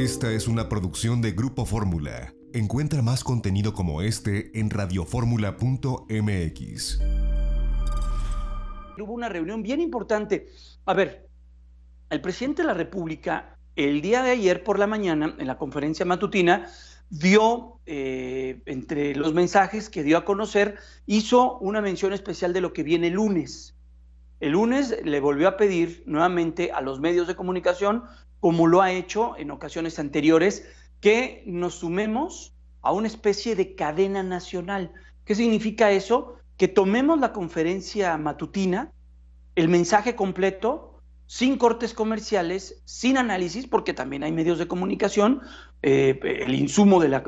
Esta es una producción de Grupo Fórmula. Encuentra más contenido como este en radioformula.mx. Hubo una reunión bien importante. A ver, el presidente de la República el día de ayer por la mañana, en la conferencia matutina, dio, eh, entre los mensajes que dio a conocer, hizo una mención especial de lo que viene el lunes. El lunes le volvió a pedir nuevamente a los medios de comunicación como lo ha hecho en ocasiones anteriores, que nos sumemos a una especie de cadena nacional. ¿Qué significa eso? Que tomemos la conferencia matutina, el mensaje completo, sin cortes comerciales, sin análisis, porque también hay medios de comunicación, eh, el insumo de la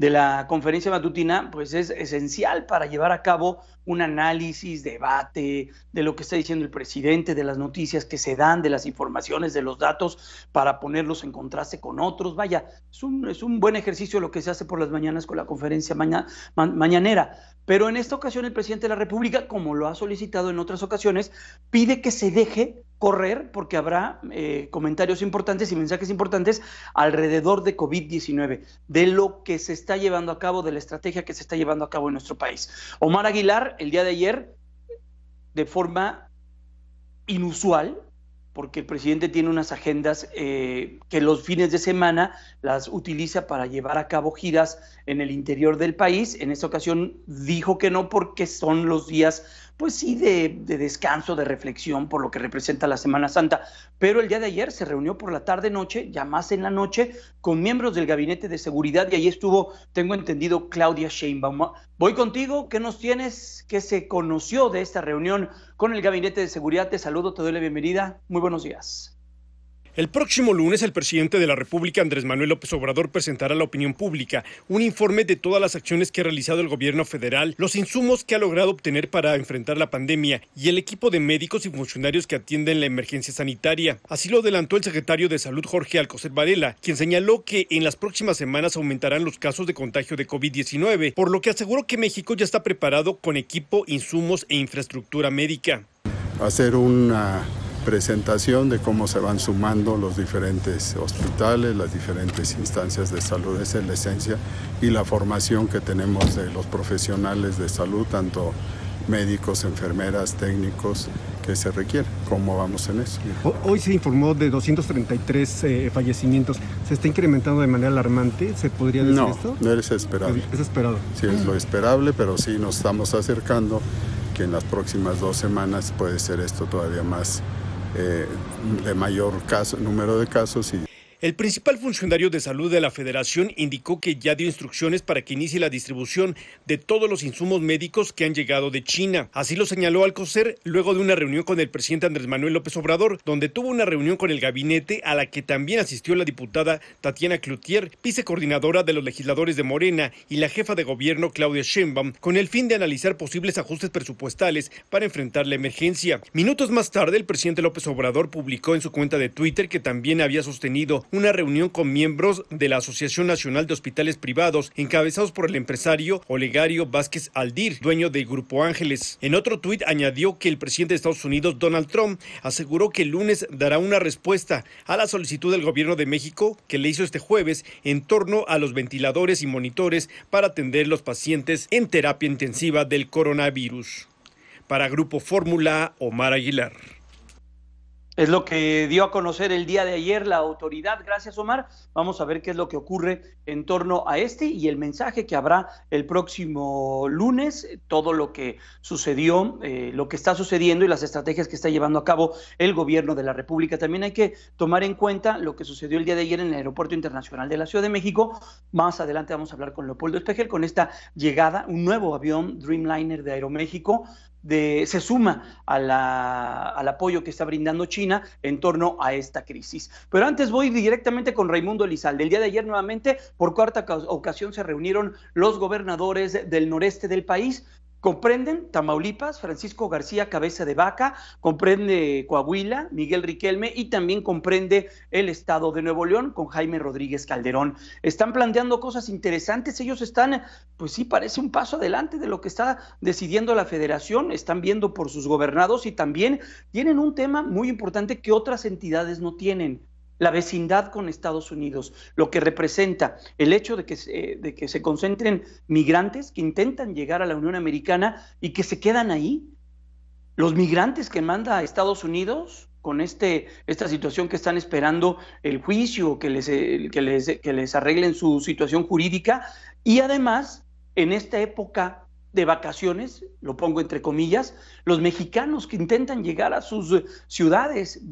de la conferencia matutina, pues es esencial para llevar a cabo un análisis, debate de lo que está diciendo el presidente, de las noticias que se dan, de las informaciones, de los datos, para ponerlos en contraste con otros. Vaya, es un, es un buen ejercicio lo que se hace por las mañanas con la conferencia mañanera. Pero en esta ocasión el presidente de la República, como lo ha solicitado en otras ocasiones, pide que se deje correr porque habrá eh, comentarios importantes y mensajes importantes alrededor de COVID-19, de lo que se está llevando a cabo, de la estrategia que se está llevando a cabo en nuestro país. Omar Aguilar, el día de ayer, de forma inusual, porque el presidente tiene unas agendas eh, que los fines de semana las utiliza para llevar a cabo giras en el interior del país. En esta ocasión dijo que no porque son los días pues sí, de, descanso, de reflexión por lo que representa la Semana Santa. Pero el día de ayer se reunió por la tarde-noche, ya más en la noche, con miembros del Gabinete de Seguridad y ahí estuvo, tengo entendido, Claudia Sheinbaum. Voy contigo, ¿qué nos tienes? ¿Qué se conoció de esta reunión con el Gabinete de Seguridad? Te saludo, te doy la bienvenida. Muy buenos días. El próximo lunes el presidente de la República, Andrés Manuel López Obrador, presentará a la opinión pública un informe de todas las acciones que ha realizado el gobierno federal, los insumos que ha logrado obtener para enfrentar la pandemia y el equipo de médicos y funcionarios que atienden la emergencia sanitaria. Así lo adelantó el secretario de Salud Jorge Alcocer Varela, quien señaló que en las próximas semanas aumentarán los casos de contagio de COVID-19, por lo que aseguró que México ya está preparado con equipo, insumos e infraestructura médica. Hacer una presentación de cómo se van sumando los diferentes hospitales, las diferentes instancias de salud, esa es la esencia, y la formación que tenemos de los profesionales de salud, tanto médicos, enfermeras, técnicos que se requiere. ¿Cómo vamos en eso? Hoy se informó de 233 eh, fallecimientos. ¿Se está incrementando de manera alarmante? ¿Se podría decir esto? No, no es esperable. es esperado. Sí, es lo ah. esperable, pero sí nos estamos acercando que en las próximas dos semanas puede ser esto todavía más eh, de mayor caso, número de casos. Y... El principal funcionario de salud de la federación indicó que ya dio instrucciones para que inicie la distribución de todos los insumos médicos que han llegado de China. Así lo señaló Alcocer luego de una reunión con el presidente Andrés Manuel López Obrador, donde tuvo una reunión con el gabinete a la que también asistió la diputada Tatiana Cloutier, vicecoordinadora de los legisladores de Morena, y la jefa de gobierno Claudia Sheinbaum, con el fin de analizar posibles ajustes presupuestales para enfrentar la emergencia. Minutos más tarde, el presidente López Obrador publicó en su cuenta de Twitter que también había sostenido una reunión con miembros de la Asociación Nacional de Hospitales Privados, encabezados por el empresario Olegario Vázquez Aldir, dueño del Grupo Ángeles. En otro tuit añadió que el presidente de Estados Unidos, Donald Trump, aseguró que el lunes dará una respuesta a la solicitud del gobierno de México que le hizo este jueves en torno a los ventiladores y monitores para atender los pacientes en terapia intensiva del coronavirus. Para Grupo Fórmula, Omar Aguilar. Es lo que dio a conocer el día de ayer la autoridad. Gracias, Omar. Vamos a ver qué es lo que ocurre en torno a este y el mensaje que habrá el próximo lunes, todo lo que sucedió, eh, lo que está sucediendo y las estrategias que está llevando a cabo el gobierno de la República. También hay que tomar en cuenta lo que sucedió el día de ayer en el Aeropuerto Internacional de la Ciudad de México. Más adelante vamos a hablar con Leopoldo Espejel con esta llegada, un nuevo avión Dreamliner de Aeroméxico de, se suma al apoyo que está brindando China en torno a esta crisis. Pero antes voy directamente con Raimundo Elizalde. El día de ayer nuevamente, por cuarta ocasión, se reunieron los gobernadores del noreste del país comprenden Tamaulipas, Francisco García Cabeza de Vaca, comprende Coahuila, Miguel Riquelme y también comprende el estado de Nuevo León con Jaime Rodríguez Calderón. Están planteando cosas interesantes, ellos están, pues sí, parece un paso adelante de lo que está decidiendo la federación, están viendo por sus gobernados y también tienen un tema muy importante que otras entidades no tienen la vecindad con Estados Unidos, lo que representa el hecho eh, de que, se, concentren migrantes que intentan llegar a la Unión Americana y que se quedan ahí. Los migrantes que manda a Estados Unidos con este, esta situación que están esperando el juicio, que les, eh, les, que les arreglen su situación jurídica. Y además, en esta época de vacaciones, lo pongo entre comillas, los mexicanos que intentan llegar a sus ciudades,